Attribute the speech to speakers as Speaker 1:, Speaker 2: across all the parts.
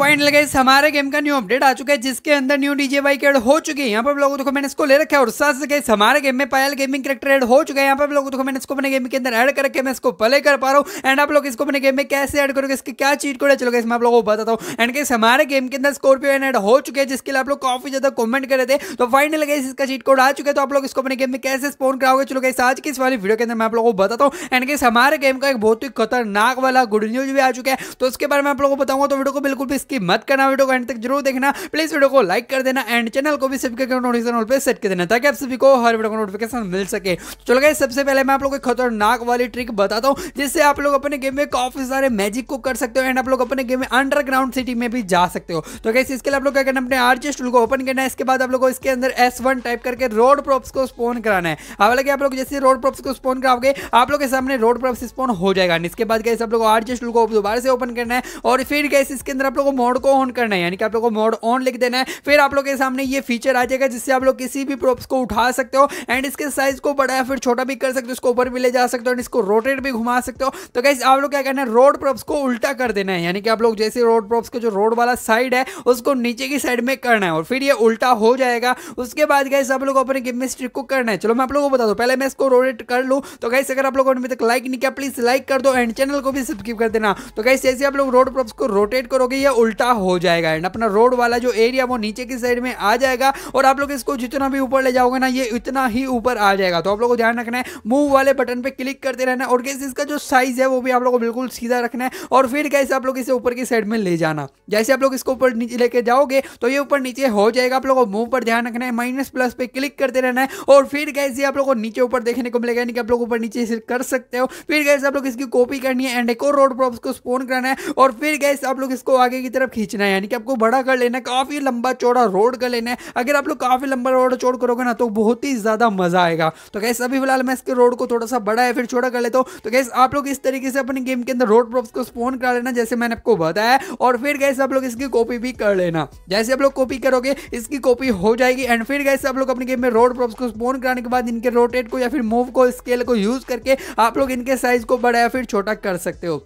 Speaker 1: final guys हमारे game का new update आ चुका है जिसके अंदर न्यू डीजे बाइक एड हो चुकी है यहाँ पर लोगों को मैंने इसको ले रखा है और साथ से हमारे गेम में पायल गेमिंग करेक्टर एड हो चुका है यहाँ पर लोगों को मैंने इसको अपने गेम के अंदर एड करके मैं इसको प्ले कर पा रहा हूँ एंड आप लोग इसको अपने गेम में कैसे एड करोगे इसके क्या चीज को चलो मैं आप लोगों को बताता हूँ एंड गाइस हमारे गेम के अंदर स्कॉर्पियो एड हो चुके हैं जिसके लिए आप लोग काफी ज्यादा कॉमेंट कर रहे थे तो फाइनल गाइस इसका चीट कोड आ चुका है तो आप लोग इसको अपने गेम में कैसे स्पोन कराओगे चलो गाइस आज की इस वाली वीडियो के अंदर मैं आप लोगों को बताता हूँ एंड गाइस हमारे गेम का एक बहुत ही खतरनाक वाला गुड न्यूज भी आ चुका है तो उसके बारे में आप लोगों को बताऊंगा तो वीडियो को बिल्कुल भी स्किप मत करना वीडियो को एंड तक जरूर देखना प्लीज वीडियो को लाइक कर देना एंड चैनल को भी सब्सक्राइब नोटिफिकेशन ऑल पे सेट कर देना ताकि आप सभी को हर वीडियो को नोटिफिकेशन मिल सके चलो गए सबसे पहले मैं आप लोग को खतरनाक वाली ट्रिक बताता हूँ जिससे आप लोग अपने गेम में काफी सारे मैजिक को कर सकते हो एंड आप लोग अपने गेम में अंडरग्राउंड सिटी में भी जा सकते हो तो कैसे इसके लिए आप लोग क्या करना अपने आर्चेस टूल को ओपन करना है इसके बाद आप लोग इसके अंदर एस टाइप करके रोड प्रॉप्स को स्पोन कराना है हालांकि आप लोग जैसे रोड प्रॉप्स को स्पोन कराओगे आप लोग के सामने रोड प्रॉप्स स्पोन हो जाएगा इसके बाद कैसे आप लोग आर्चेस टूल को दोबारा से ओपन करना है और फिर कैसे इसके अंदर आप लोग मोड को ऑन करना है यानी कि आप लोग को मोड ऑन लिख देना है फिर आप लोग के सामने ये फीचर आ जाएगा जिससे आप लोग किसी भी प्रोप्स को उठा सकते हो एंड इसके साइज को बढ़ाया फिर छोटा भी कर सकते हो इसको ऊपर भी ले जा सकते हो एंड इसको रोटेट भी घुमा सकते हो तो कैसे आप लोग क्या करना है रोड प्रोप्स को उल्टा कर देना है यानी कि आप लोग जैसे रोड प्रोप्स को जो रोड वाला साइड है उसको नीचे की साइड में करना है और फिर ये उल्टा हो जाएगा उसके बाद कैसे आप लोग अपने गेम में स्ट्रिक को करना है चलो मैं आप लोगों को बता दूँ पहले मैं इसको रोटेट कर लूँ तो कैसे अगर आप लोगों ने अभी तक लाइक नहीं किया प्लीज लाइक कर दो एंड चैनल को भी सब्सक्राइब कर देना तो कैसे जैसे आप लोग रोड प्रोप्स को रोटेट करोगे या उल्टा उल्टा हो जाएगा एंड अपना रोड वाला जो एरिया वो नीचे की साइड में आ जाएगा और आप लोग इसको जितना भी ऊपर ले जाओगे ना ये इतना ही ऊपर आ जाएगा तो आप लोग को ध्यान रखना है मूव वाले बटन पर क्लिक करते रहना और कैसे इसका जो साइज है वो भी आप लोग को बिल्कुल सीधा रखना है और फिर कैसे आप लोग इसे ऊपर की साइड में ले जाना जैसे आप लोग इसको ऊपर नीचे लेके जाओगे तो ये ऊपर नीचे हो जाएगा आप लोगों को मूव पर ध्यान रखना है माइनस प्लस पे क्लिक करते रहना है और फिर कैसे आप लोग को नीचे ऊपर देखने को मिलेगा यानी कि आप लोग ऊपर नीचे इसे कर सकते हो फिर कैसे आप लोग इसकी कॉपी करनी है एंड एक और रोड प्रॉप्स को स्पोन करना है और फिर कैसे आप लोग इसको आगे की तरफ खींचना है यानी कि आपको बड़ा कर लेना है काफ़ी लंबा चौड़ा रोड कर लेना है अगर आप लोग काफ़ी लंबा रोड चौड़ करोगे ना तो बहुत ही ज़्यादा मज़ा आएगा तो कैसे अभी फिलहाल मैं इसके रोड को थोड़ा सा बड़ा है फिर छोटा कर लेता हूँ तो कैसे आप लोग इस तरीके से अपने गेम के अंदर रोड प्रॉप्स को स्पोन करा लेना जैसे मैंने आपको बताया और फिर कैसे आप लोग इसकी कॉपी भी कर लेना जैसे आप लोग कॉपी करोगे इसकी कॉपी हो जाएगी एंड फिर कैसे आप लोग अपने गेम में रोड प्रॉप्स को स्पोन कराने के बाद इनके रोटेट को या फिर मूव को स्केल को यूज़ करके आप लोग इनके साइज को बड़ा या फिर छोटा कर सकते हो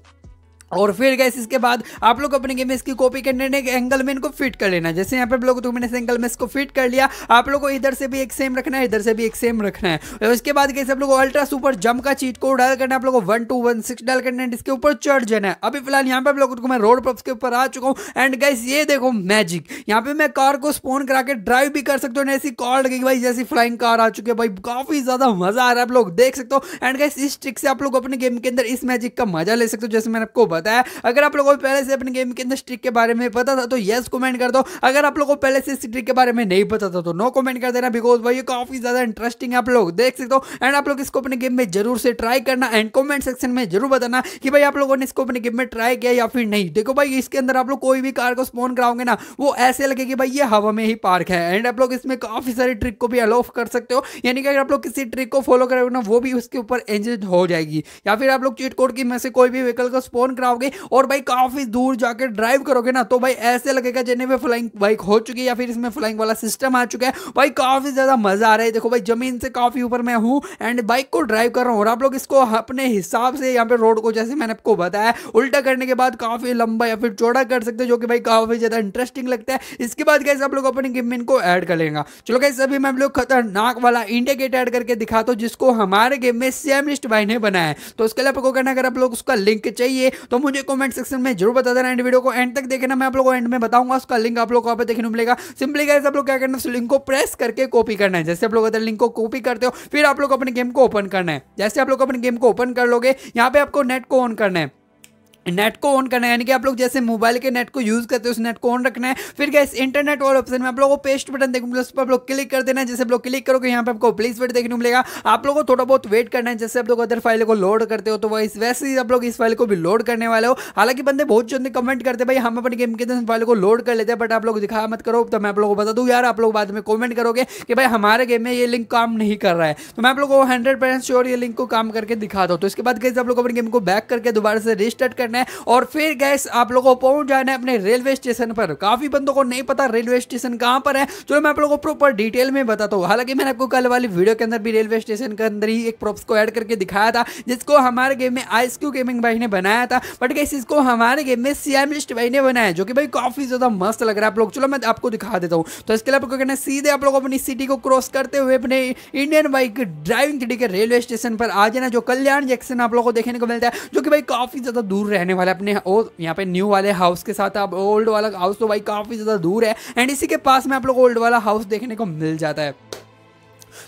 Speaker 1: और फिर गैस इसके बाद आप लोग अपने गेम में इसकी कॉपी करने के एंगल में इनको फिट कर लेना जैसे यहाँ पे लोग तो मैंने एंगल में इसको फिट कर लिया आप लोगों को इधर से भी एक सेम रखना है इधर से भी एक सेम रखना है और उसके बाद गैस आप लोग अल्ट्रा सुपर जंप का चीट को डाल करना आप लोगों को वन टू वन सिक्स डाल करना है इसके ऊपर चढ़ जाना है अभी फिलहाल यहाँ पे आप लोगों को मैं रोड पप्स के ऊपर आ चुका हूँ एंड गैस ये देखो मैजिक यहाँ पे मैं कार को स्पोन करा के ड्राइव भी कर सकता हूँ ऐसी कार लगेगी भाई जैसी फ्लाइंग कार आ चुकी है भाई काफी ज्यादा मजा आ रहा है आप लोग देख सकते हो एंड गैस इस ट्रिक से आप लोग अपने गेम के अंदर इस मैजिक का मजा ले सकते हो जैसे मैंने आपको जाता है अगर आप लोगों को पहले से अपने गेम के अंदर ट्रिक के बारे में पता था तो यस कमेंट कर दो अगर आप लोगों को पहले से इस ट्रिक के बारे में नहीं पता था तो नो कमेंट कर देना बिकॉज भाई ये काफी ज्यादा इंटरेस्टिंग है आप लोग देख सकते हो एंड आप लोग इसको अपने गेम में जरूर से ट्राई करना एंड कॉमेंट सेक्शन में जरूर बताना कि भाई आप लोगों ने इसको अपने गेम में ट्राई किया या फिर नहीं देखो भाई इसके अंदर आप लोग कोई भी कार को स्पोन कराओगे ना वो ऐसे लगे कि भाई ये हवा में ही पार्क है एंड आप लोग इसमें काफी सारी ट्रिक को भी अलोफ कर सकते हो यानी कि अगर आप लोग किसी ट्रिक को फॉलो करोगे ना वो भी उसके ऊपर एंजेज हो जाएगी या फिर आप लोग चीट कोड की में से कोई भी व्हीकल को स्पॉन कराओगे और भाई काफी दूर जाकर ड्राइव करोगे ना तो भाई ऐसे लगेगा जैसे में फ्लाइंग बाइक हो चुकी है या फिर इसमें फ्लाइंग वाला सिस्टम आ चुका है भाई काफी ज्यादा मजा आ रहा है देखो भाई जमीन से काफी ऊपर मैं हूँ एंड बाइक को ड्राइव कर रहा हूँ और आप लोग इसको अपने हिसाब से यहाँ पे रोड को जैसे मैंने आपको बताया उल्टा करने के बाद काफी लंबा या फिर चौड़ा कर सकते हो जो कि भाई काफी ज्यादा इंटरेस्टिंग लगता है इसके बाद कैसे आप लोग अपने गेम को इनको ऐड कर लेगा चलो कैसे अभी मैं आप लोग खतरनाक वाला इंडिकेट ऐड करके दिखाता हूँ जिसको हमारे गेम में सेम लिस्ट भाई ने बनाया है तो उसके लिए आपको करना अगर आप लोग उसका लिंक चाहिए तो मुझे कमेंट सेक्शन में जरूर बता देना एंड वीडियो को एंड तक देखना मैं आप लोगों को एंड में बताऊंगा उसका लिंक आप लोग को देखने को मिलेगा सिंपली कैसे आप लोग क्या करना है लिंक को प्रेस करके कॉपी करना है जैसे आप लोग लिंक को कॉपी करते हो फिर आप लोग अपने गेम को ओपन करना है जैसे आप लोग अपने गेम को ओपन कर लोगे यहाँ पे आपको नेट को ऑन करना है नेट को ऑन करना है यानी कि आप लोग जैसे मोबाइल के नेट को यूज़ करते हैं उस नेट को ऑन रखना है फिर क्या इंटरनेट और ऑप्शन में आप लोगों को पेस्ट बटन देखने मिलेगा उस पर आप लोग क्लिक कर देना है जैसे आप लोग क्लिक करोगे यहाँ पे आपको प्लीज वेट देखने को मिलेगा आप लोगों को थोड़ा बहुत वेट करना है जैसे आप लोग अदर फाइल को लोड करते हो तो वह इस वैसे ही आप लोग इस फाइल को भी लोड करने वाले हो हालांकि बंदे बहुत जल्दी कमेंट करते भाई हम अपने गेम के अंदर फाइल को लोड कर लेते हैं बट आप लोग दिखा मत करो तो मैं आप लोगों को बता दूँ यार आप लोग बाद में कॉमेंट करोगे कि भाई हमारे गेम में ये लिंक काम नहीं कर रहा है तो मैं आप लोग को हंड्रेड परसेंट श्योर ये लिंक को काम करके दिखा दो तो इसके बाद कैसे आप लोग अपने गेम को बैक करके दोबारा से रिस्टार्ट करना करना है और फिर गैस आप लोगों को पहुंच जाना है अपने रेलवे स्टेशन पर काफी बंदों को नहीं पता रेलवे स्टेशन कहां पर है जो मैं आप लोगों को प्रॉपर डिटेल में बताता हूँ हालांकि मैंने आपको कल वाली वीडियो के अंदर भी रेलवे स्टेशन के अंदर ही एक प्रॉप्स को ऐड करके दिखाया था जिसको हमारे गेम में आइस क्यू गेमिंग भाई ने बनाया था बट गैस इसको हमारे गेम में सीएम भाई ने बनाया जो कि भाई काफी ज्यादा मस्त लग रहा है आप लोग चलो मैं आपको दिखा देता हूँ तो इसके लिए आपको कहना सीधे आप लोग अपनी सिटी को क्रॉस करते हुए अपने इंडियन बाइक ड्राइविंग सिटी के रेलवे स्टेशन पर आ जाना जो कल्याण जैक्सन आप लोगों को देखने को मिलता है जो कि भाई काफी ज्यादा दूर रह रहने वाले अपने यहाँ पे न्यू वाले हाउस के साथ अब ओल्ड वाला हाउस तो भाई काफ़ी ज़्यादा दूर है एंड इसी के पास में आप लोग ओल्ड वाला हाउस देखने को मिल जाता है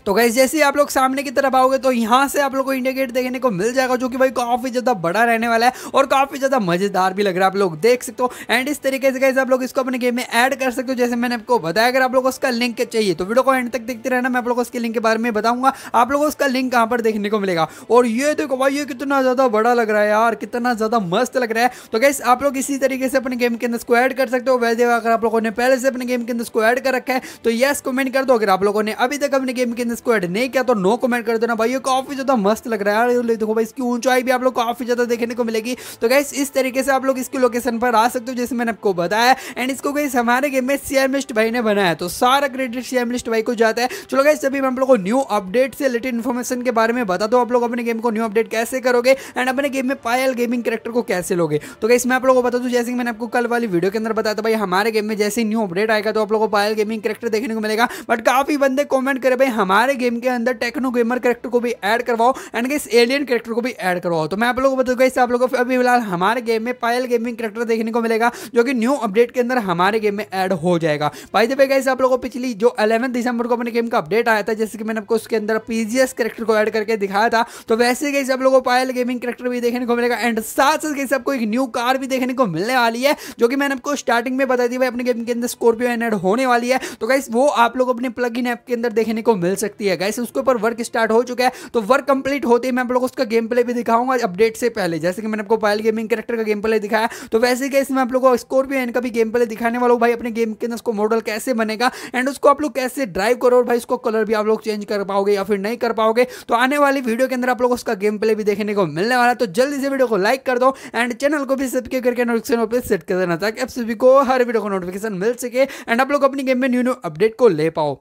Speaker 1: तो गाइज जैसे ही आप लोग सामने की तरफ आओगे तो यहाँ से आप लोग को इंडिया गेट देखने को मिल जाएगा जो कि भाई काफ़ी ज़्यादा बड़ा रहने वाला है और काफ़ी ज़्यादा मज़ेदार भी लग रहा है आप लोग देख सकते हो एंड इस तरीके से गाइज आप लोग इसको अपने गेम में एड कर सकते हो जैसे मैंने आपको बताया अगर आप लोग उसका लिंक चाहिए तो वीडियो को एंड तक देखते रहना मैं आप लोग उसके लिंक के बारे में बताऊंगा आप लोग उसका लिंक कहाँ पर देखने को मिलेगा और ये देखो भाई ये कितना ज़्यादा बड़ा लग रहा है यार कितना ज़्यादा मस्त लग रहा है तो गैस आप लोग इसी तरीके से अपने गेम के अंदर इसको ऐड कर सकते हो वैसे अगर आप लोगों ने पहले से अपने गेम के अंदर इसको ऐड कर रखा है तो यस कमेंट कर दो अगर आप लोगों ने अभी तक अपने गेम के अंदर इसको ऐड नहीं किया तो नो कमेंट कर देना भाई ये काफ़ी ज़्यादा मस्त लग रहा है देखो भाई इसकी ऊंचाई भी आप लोग काफ़ी ज़्यादा देखने को मिलेगी तो गैस इस तरीके से आप लोग इसकी लोकेशन पर आ सकते हो जैसे मैंने आपको बताया एंड इसको गैस हमारे गेम में सी भाई ने बनाया तो सारा क्रेडिट सी भाई को जाता है चलो गैस सभी मैं आप लोग को न्यू अपडेट से रिलेटेड इन्फॉर्मेशन के बारे में बता दो आप लोग अपने गेम को न्यू अपडेट कैसे करोगे एंड अपने गेम में पायल गेमिंग करेक्टर को कैसे लोगे तो गैस मैं आप लोगों को बता दूँ जैसे कि मैंने आपको कल वाली वीडियो के अंदर बताया था भाई हमारे गेम में जैसे न्यू अपडेट आएगा तो आप लोगों को पायल गेमिंग करेक्टर देखने को मिलेगा बट काफ़ी बंदे कॉमेंट करे भाई हमारे गेम के अंदर टेक्नो गेमर करेक्टर को भी ऐड करवाओ एंड गाइस एलियन करेक्टर को भी ऐड करवाओ तो मैं आप लोगों को बताऊँ गाइस आप लोगों को अभी फिलहाल हमारे गेम में पायल गेमिंग करेक्टर देखने को मिलेगा जो कि न्यू अपडेट के अंदर हमारे गेम में ऐड हो जाएगा भाई जब गाइस आप लोगों को पिछली जो अलेवन दिसंबर को अपने गेम का अपडेट आया था जैसे कि मैंने आपको उसके अंदर पीजीएस करेक्टर को ऐड करके दिखाया था तो वैसे गाइस आप लोगों को पायल गेमिंग करेक्टर भी देखने को मिलेगा एंड साथ साथ गाइस आपको एक न्यू कार भी देखने को मिलने वाली है जो कि मैंने आपको स्टार्टिंग में बताई थी भाई अपने गेम के अंदर स्कॉर्पियो एंड होने वाली है तो गाइस वो आप लोग अपने प्लग इन ऐप के अंदर देखने को मिल मिल सकती है गाइस उसके ऊपर वर्क स्टार्ट हो चुका है तो वर्क कंप्लीट होते ही मैं आप लोगों को उसका गेम प्ले भी दिखाऊंगा अपडेट से पहले जैसे कि मैंने आपको पायल गेमिंग कैरेक्टर का गेम प्ले दिखाया तो वैसे ही मैं आप लोगों को स्कॉर्पियो एन का भी गेम प्ले दिखाने वालों भाई अपने गेम के अंदर उसको मॉडल कैसे बनेगा एंड उसको आप लोग कैसे ड्राइव करो भाई उसको कलर भी आप लोग चेंज कर पाओगे या फिर नहीं कर पाओगे तो आने वाली वीडियो के अंदर आप लोग उसका गेम प्ले भी देखने को मिलने वाला तो जल्दी से वीडियो को लाइक कर दो एंड चैनल को भी सब्सक्राइब करके नोटिफिकेशन पर सेट कर देना ताकि आप सभी को हर वीडियो को नोटिफिकेशन मिल सके एंड आप लोग अपनी गेम में न्यू न्यू अपडेट को ले पाओ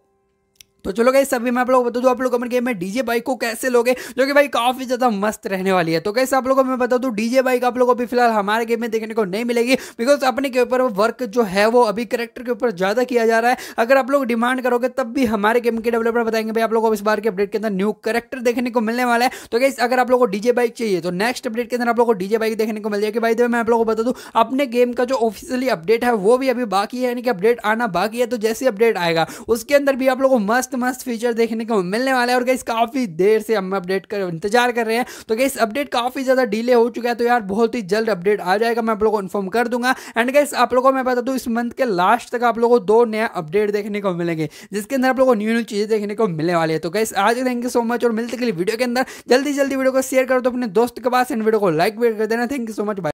Speaker 1: तो चलो गई सभी मैं आप लोगों को बता दू आप लोग कमेंट गेम में डीजे बाइक को कैसे लोगे जो कि भाई काफी ज्यादा मस्त रहने वाली है तो कैसे आप लोगों को मैं बता दू डीजे बाइक आप लोगों को अभी फिलहाल हमारे गेम में देखने को नहीं मिलेगी बिकॉज अपने के ऊपर वर्क जो है वो अभी करेक्टर के ऊपर ज्यादा किया जा रहा है अगर आप लोग डिमांड करोगे तब भी हमारे गेम के डेवलपर बताएंगे भाई आप लोगों को इस बार के अपडेट के अंदर न्यू करेक्टर देखने को मिलने वाला है तो कैसे अगर आप लोग को डीजे बाइक चाहिए तो नेक्स्ट अपडेट के अंदर आप लोग को डीजे बाइक देखने को मिल जाएगी भाई मैं आप लोगों को बता दूँ अपने गेम का जो ऑफिशियली अपडेट है वो भी अभी बाकी है यानी कि अपडेट आना बाकी है तो जैसे अपडेट आएगा उसके अंदर भी आप लोग को मस्त मस्त फीचर देखने को मिलने वाला है और गई काफ़ी देर से हम अपडेट कर इंतजार कर रहे हैं तो गई अपडेट काफ़ी ज़्यादा डिले हो चुका है तो यार बहुत ही जल्द अपडेट आ जाएगा मैं आप लोगों को इन्फॉर्म कर दूंगा एंड गैस आप लोगों को मैं बता दूँ इस मंथ के लास्ट तक आप लोगों को दो नया अपडेट देखने को मिलेंगे जिसके अंदर आप लोगों को न्यू न्यू चीज़ें देखने को मिलने वाली है तो गैस आज थैंक यू सो मच और मिलते के लिए वीडियो के अंदर जल्दी जल्दी वीडियो को शेयर कर दो अपने दोस्त के पास एंड वीडियो को लाइक भी कर देना थैंक यू सो मच